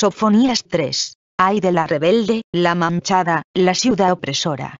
Sofonías 3. Ay de la rebelde, la manchada, la ciudad opresora.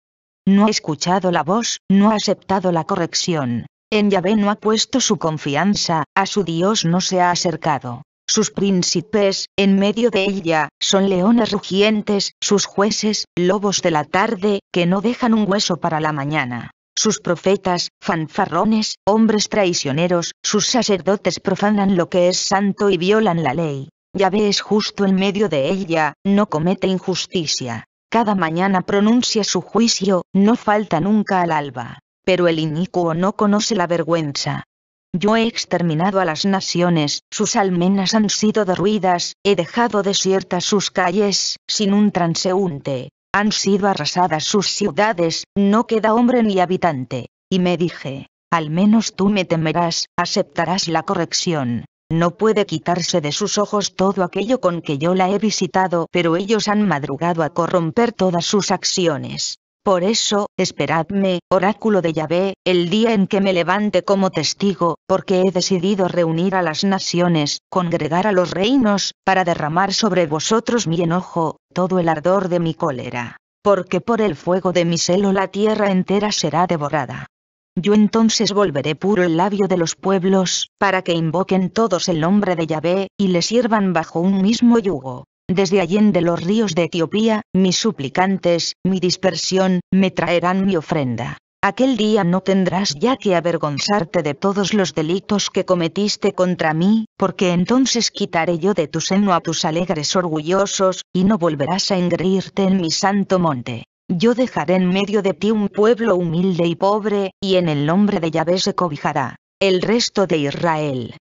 No ha escuchado la voz, no ha aceptado la corrección. En Yahvé no ha puesto su confianza, a su Dios no se ha acercado. Sus príncipes, en medio de ella, son leones rugientes, sus jueces, lobos de la tarde, que no dejan un hueso para la mañana sus profetas, fanfarrones, hombres traicioneros, sus sacerdotes profanan lo que es santo y violan la ley, «Ya ves justo en medio de ella, no comete injusticia. Cada mañana pronuncia su juicio, no falta nunca al alba. Pero el inicuo no conoce la vergüenza. Yo he exterminado a las naciones, sus almenas han sido derruidas, he dejado desiertas sus calles, sin un transeúnte. Han sido arrasadas sus ciudades, no queda hombre ni habitante. Y me dije, al menos tú me temerás, aceptarás la corrección. No puede quitarse de sus ojos todo aquello con que yo la he visitado, pero ellos han madrugado a corromper todas sus acciones. Por eso, esperadme, oráculo de Yahvé, el día en que me levante como testigo, porque he decidido reunir a las naciones, congregar a los reinos, para derramar sobre vosotros mi enojo, todo el ardor de mi cólera. Porque por el fuego de mi celo la tierra entera será devorada yo entonces volveré puro el labio de los pueblos, para que invoquen todos el nombre de Yahvé, y le sirvan bajo un mismo yugo. Desde allende los ríos de Etiopía, mis suplicantes, mi dispersión, me traerán mi ofrenda. Aquel día no tendrás ya que avergonzarte de todos los delitos que cometiste contra mí, porque entonces quitaré yo de tu seno a tus alegres orgullosos, y no volverás a engreírte en mi santo monte. Yo dejaré en medio de ti un pueblo humilde y pobre, y en el nombre de Yahvé se cobijará el resto de Israel.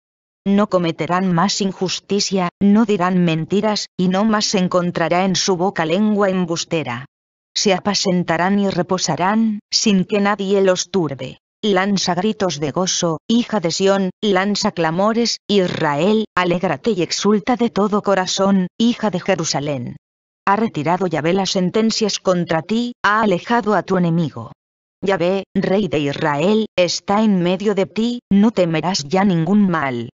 No cometerán más injusticia, no dirán mentiras, y no más se encontrará en su boca lengua embustera. Se apacentarán y reposarán, sin que nadie los turbe. Lanza gritos de gozo, hija de Sión, lanza clamores, Israel, alégrate y exulta de todo corazón, hija de Jerusalén ha retirado Yahvé las sentencias contra ti, ha alejado a tu enemigo. Yahvé, rey de Israel, está en medio de ti, no temerás ya ningún mal.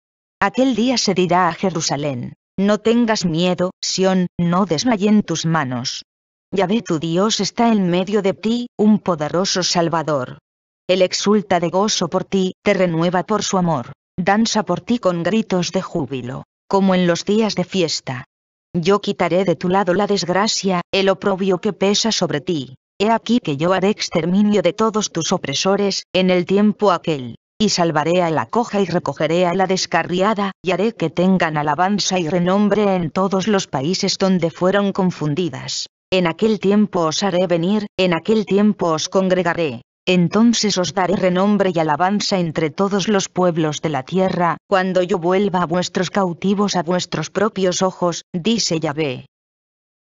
Aquel día se dirá a Jerusalén, no tengas miedo, Sión, no desmayen tus manos. Yahvé tu Dios está en medio de ti, un poderoso Salvador. Él exulta de gozo por ti, te renueva por su amor, danza por ti con gritos de júbilo, como en los días de fiesta. Yo quitaré de tu lado la desgracia, el oprobio que pesa sobre ti. He aquí que yo haré exterminio de todos tus opresores, en el tiempo aquel. Y salvaré a la coja y recogeré a la descarriada, y haré que tengan alabanza y renombre en todos los países donde fueron confundidas. En aquel tiempo os haré venir, en aquel tiempo os congregaré, entonces os daré renombre y alabanza entre todos los pueblos de la tierra, cuando yo vuelva a vuestros cautivos a vuestros propios ojos, dice Yahvé.